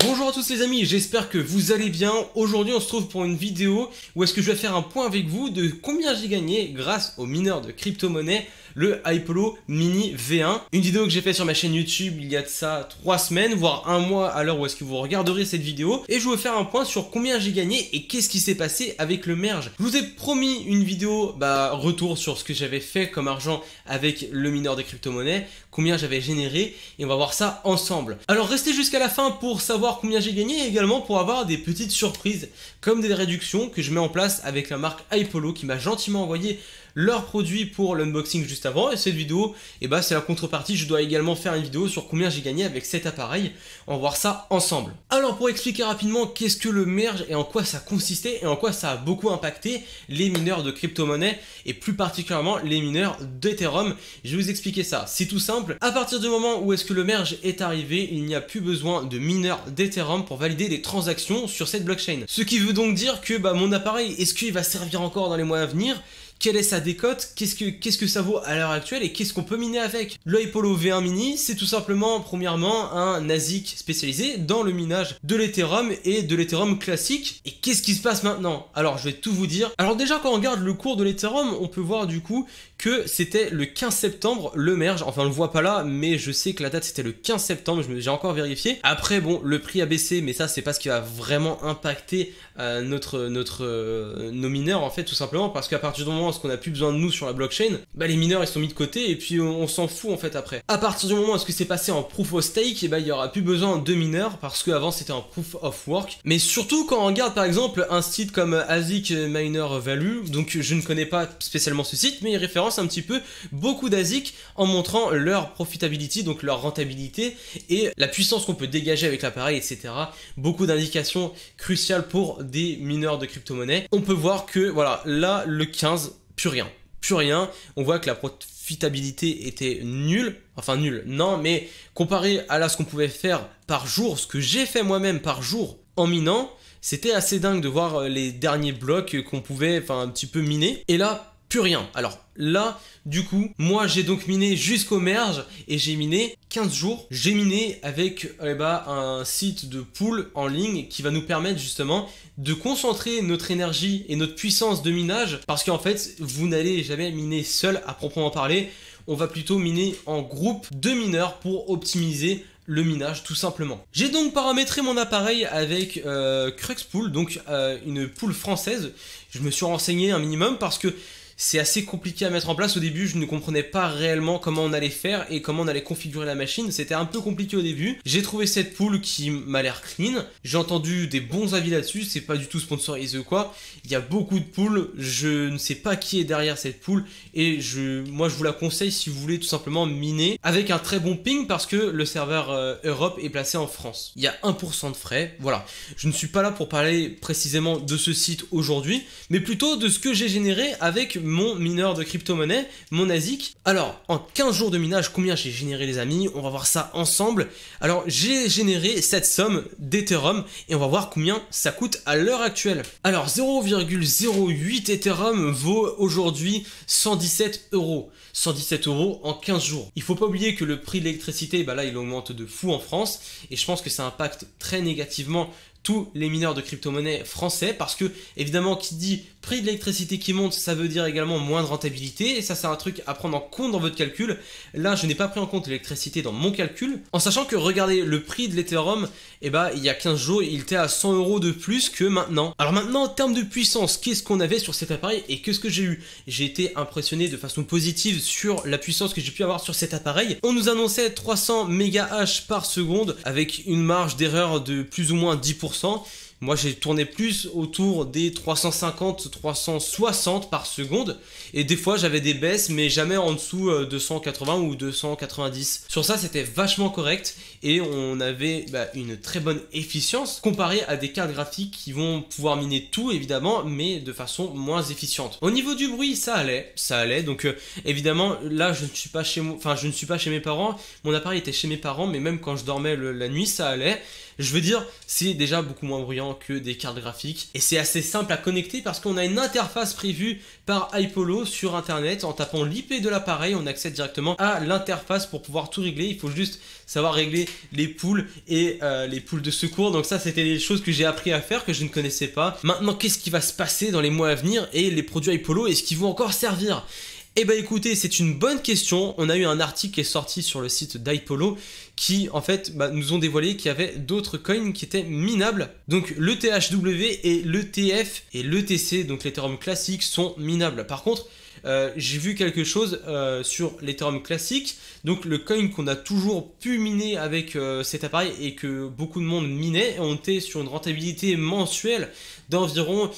Bonjour à tous les amis, j'espère que vous allez bien. Aujourd'hui on se trouve pour une vidéo où est-ce que je vais faire un point avec vous de combien j'ai gagné grâce aux mineurs de crypto-monnaie le iPolo Mini V1. Une vidéo que j'ai fait sur ma chaîne YouTube il y a de ça 3 semaines, voire un mois à l'heure où est-ce que vous regarderez cette vidéo. Et je veux faire un point sur combien j'ai gagné et qu'est-ce qui s'est passé avec le merge. Je vous ai promis une vidéo bah, retour sur ce que j'avais fait comme argent avec le mineur des crypto-monnaies, combien j'avais généré et on va voir ça ensemble. Alors restez jusqu'à la fin pour savoir combien j'ai gagné et également pour avoir des petites surprises comme des réductions que je mets en place avec la marque iPolo qui m'a gentiment envoyé leurs produits pour l'unboxing juste avant. Et cette vidéo, et eh ben, c'est la contrepartie. Je dois également faire une vidéo sur combien j'ai gagné avec cet appareil. On va voir ça ensemble. Alors pour expliquer rapidement qu'est-ce que le merge et en quoi ça consistait et en quoi ça a beaucoup impacté les mineurs de crypto-monnaie et plus particulièrement les mineurs d'Ethereum. Je vais vous expliquer ça. C'est tout simple. À partir du moment où est-ce que le merge est arrivé, il n'y a plus besoin de mineurs d'Ethereum pour valider les transactions sur cette blockchain. Ce qui veut donc dire que bah, mon appareil, est-ce qu'il va servir encore dans les mois à venir quelle est sa décote, qu'est-ce que, qu'est-ce que ça vaut à l'heure actuelle et qu'est-ce qu'on peut miner avec. L'œil Polo V1 Mini, c'est tout simplement, premièrement, un ASIC spécialisé dans le minage de l'Ethereum et de l'Ethereum classique. Et qu'est-ce qui se passe maintenant Alors, je vais tout vous dire. Alors déjà, quand on regarde le cours de l'Ethereum, on peut voir du coup que c'était le 15 septembre, le merge, enfin on le voit pas là, mais je sais que la date c'était le 15 septembre, j'ai encore vérifié. Après bon, le prix a baissé, mais ça c'est pas ce qui va vraiment impacter euh, notre, notre, euh, nos mineurs en fait tout simplement, parce qu'à partir du moment ce qu'on n'a plus besoin de nous sur la blockchain, bah les mineurs ils sont mis de côté et puis on, s'en fout en fait après. À partir du moment où ce que c'est passé en proof of stake, et eh bah ben, il y aura plus besoin de mineurs parce qu'avant c'était en proof of work. Mais surtout quand on regarde par exemple un site comme ASIC Miner Value, donc je ne connais pas spécialement ce site, mais il référence un petit peu beaucoup d'ASIC en montrant leur profitability, donc leur rentabilité et la puissance qu'on peut dégager avec l'appareil, etc. Beaucoup d'indications cruciales pour des mineurs de crypto-monnaie. On peut voir que voilà, là le 15 plus rien. Plus rien. On voit que la profitabilité était nulle. Enfin, nulle, non, mais comparé à là ce qu'on pouvait faire par jour, ce que j'ai fait moi-même par jour en minant, c'était assez dingue de voir euh, les derniers blocs qu'on pouvait, enfin, un petit peu miner. Et là, plus rien. Alors là, du coup, moi j'ai donc miné jusqu'au merge et j'ai miné 15 jours. J'ai miné avec eh ben, un site de pool en ligne qui va nous permettre justement de concentrer notre énergie et notre puissance de minage parce qu'en fait, vous n'allez jamais miner seul à proprement parler. On va plutôt miner en groupe de mineurs pour optimiser le minage tout simplement. J'ai donc paramétré mon appareil avec euh, Cruxpool, donc euh, une poule française. Je me suis renseigné un minimum parce que c'est assez compliqué à mettre en place. Au début, je ne comprenais pas réellement comment on allait faire et comment on allait configurer la machine. C'était un peu compliqué au début. J'ai trouvé cette poule qui m'a l'air clean. J'ai entendu des bons avis là-dessus. C'est pas du tout sponsorisé ou quoi. Il y a beaucoup de poules. Je ne sais pas qui est derrière cette poule et je, moi, je vous la conseille si vous voulez tout simplement miner avec un très bon ping parce que le serveur euh, Europe est placé en France. Il y a 1% de frais. Voilà. Je ne suis pas là pour parler précisément de ce site aujourd'hui, mais plutôt de ce que j'ai généré avec mon mineur de crypto-monnaie, mon ASIC. Alors, en 15 jours de minage, combien j'ai généré les amis On va voir ça ensemble. Alors, j'ai généré cette somme d'Ethereum et on va voir combien ça coûte à l'heure actuelle. Alors, 0,08 Ethereum vaut aujourd'hui 117 euros. 117 euros en 15 jours. Il faut pas oublier que le prix de l'électricité, bah là, il augmente de fou en France et je pense que ça impacte très négativement tous les mineurs de crypto-monnaie français parce que évidemment qui dit prix de l'électricité qui monte, ça veut dire également moins de rentabilité, et ça c'est un truc à prendre en compte dans votre calcul. Là, je n'ai pas pris en compte l'électricité dans mon calcul, en sachant que regardez, le prix de l'Ethereum, et eh ben, il y a 15 jours, il était à 100 euros de plus que maintenant. Alors maintenant, en termes de puissance, qu'est-ce qu'on avait sur cet appareil et qu'est-ce que j'ai eu J'ai été impressionné de façon positive sur la puissance que j'ai pu avoir sur cet appareil. On nous annonçait 300 MHz par seconde avec une marge d'erreur de plus ou moins 10%. Moi, j'ai tourné plus autour des 350-360 par seconde. Et des fois, j'avais des baisses, mais jamais en dessous euh, de 180 ou 290. Sur ça, c'était vachement correct. Et on avait bah, une très bonne efficience Comparé à des cartes graphiques qui vont pouvoir miner tout, évidemment, mais de façon moins efficiente. Au niveau du bruit, ça allait. Ça allait. Donc, euh, évidemment, là, je ne suis pas chez moi. Enfin, je ne suis pas chez mes parents. Mon appareil était chez mes parents, mais même quand je dormais la nuit, ça allait. Je veux dire, c'est déjà beaucoup moins bruyant que des cartes graphiques et c'est assez simple à connecter parce qu'on a une interface prévue par iPolo sur internet. En tapant l'IP de l'appareil, on accède directement à l'interface pour pouvoir tout régler. Il faut juste savoir régler les poules et euh, les poules de secours. Donc ça, c'était des choses que j'ai appris à faire que je ne connaissais pas. Maintenant, qu'est-ce qui va se passer dans les mois à venir et les produits iPolo, et ce qu'ils vont encore servir eh bien, écoutez, c'est une bonne question. On a eu un article qui est sorti sur le site d'Ipolo qui en fait bah, nous ont dévoilé qu'il y avait d'autres coins qui étaient minables. Donc le THW et le TF et le TC, donc l'Ethereum classique, sont minables. Par contre, euh, j'ai vu quelque chose euh, sur l'Ethereum classique, donc le coin qu'on a toujours pu miner avec euh, cet appareil et que beaucoup de monde minait, on était sur une rentabilité mensuelle d'environ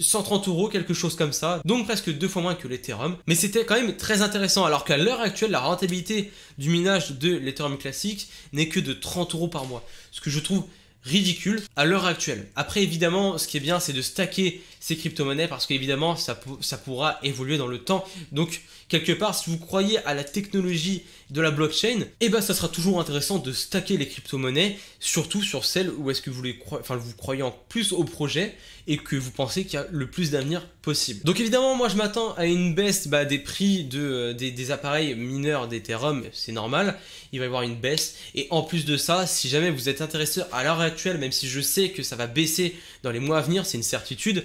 130 euros, quelque chose comme ça, donc presque deux fois moins que l'Ethereum, mais c'était quand même très intéressant, alors qu'à l'heure actuelle, la rentabilité du minage de l'Ethereum classique n'est que de 30 euros par mois, ce que je trouve ridicule à l'heure actuelle. Après, évidemment, ce qui est bien, c'est de stacker ces crypto-monnaies parce qu'évidemment, ça, ça pourra évoluer dans le temps. Donc, quelque part, si vous croyez à la technologie de la blockchain, eh ben, ça sera toujours intéressant de stacker les crypto-monnaies, surtout sur celles où est-ce que vous les croyez, enfin, vous croyez en plus au projet et que vous pensez qu'il y a le plus d'avenir possible. Donc, évidemment, moi, je m'attends à une baisse bah, des prix de, euh, des, appareils mineurs d'Ethereum, c'est normal. Il va y avoir une baisse. Et en plus de ça, si jamais vous êtes intéressé à l'heure même si je sais que ça va baisser dans les mois à venir, c'est une certitude,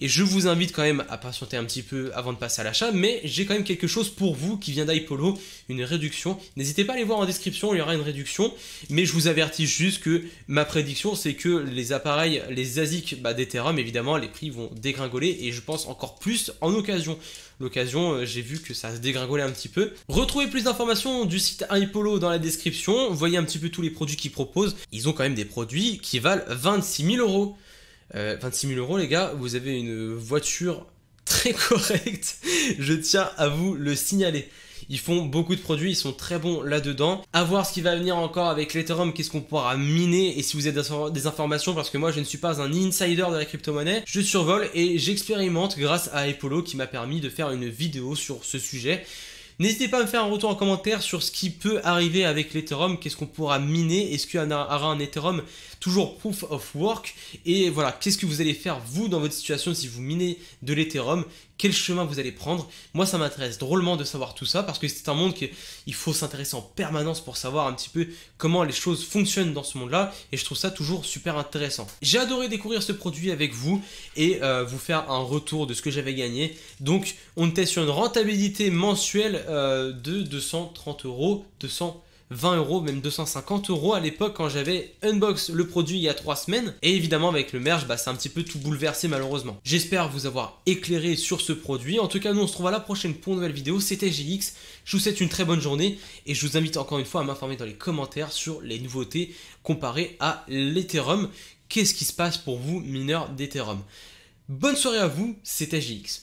et je vous invite quand même à patienter un petit peu avant de passer à l'achat, mais j'ai quand même quelque chose pour vous qui vient d'Ipolo, une réduction. N'hésitez pas à aller voir en description, il y aura une réduction, mais je vous avertis juste que ma prédiction c'est que les appareils, les ASIC bah, d'Ethereum, évidemment, les prix vont dégringoler et je pense encore plus en occasion. L'occasion, euh, j'ai vu que ça se dégringolait un petit peu. Retrouvez plus d'informations du site Ipolo dans la description, voyez un petit peu tous les produits qu'ils proposent. Ils ont quand même des produits qui valent 26 000 euros. 26 euh, 000 euros, les gars, vous avez une voiture très correcte. Je tiens à vous le signaler. Ils font beaucoup de produits, ils sont très bons là-dedans. A voir ce qui va venir encore avec l'Ethereum, qu'est-ce qu'on pourra miner et si vous avez des informations, parce que moi je ne suis pas un insider de la crypto-monnaie, je survole et j'expérimente grâce à Epolo qui m'a permis de faire une vidéo sur ce sujet. N'hésitez pas à me faire un retour en commentaire sur ce qui peut arriver avec l'Ethereum, qu'est-ce qu'on pourra miner, est-ce qu'il y aura un Ethereum toujours proof of work. Et voilà, qu'est-ce que vous allez faire vous dans votre situation si vous minez de l'Ethereum Quel chemin vous allez prendre Moi, ça m'intéresse drôlement de savoir tout ça parce que c'est un monde qu'il faut s'intéresser en permanence pour savoir un petit peu comment les choses fonctionnent dans ce monde-là. Et je trouve ça toujours super intéressant. J'ai adoré découvrir ce produit avec vous et euh, vous faire un retour de ce que j'avais gagné. Donc, on était sur une rentabilité mensuelle euh, de 230 euros, 200 euros 20 euros, même 250 euros à l'époque quand j'avais unbox le produit il y a 3 semaines. Et évidemment, avec le merge, bah, c'est un petit peu tout bouleversé malheureusement. J'espère vous avoir éclairé sur ce produit. En tout cas, nous on se retrouve à la prochaine pour une nouvelle vidéo. C'était GX. Je vous souhaite une très bonne journée et je vous invite encore une fois à m'informer dans les commentaires sur les nouveautés comparées à l'Ethereum. Qu'est-ce qui se passe pour vous, mineurs d'Ethereum Bonne soirée à vous, c'était GX.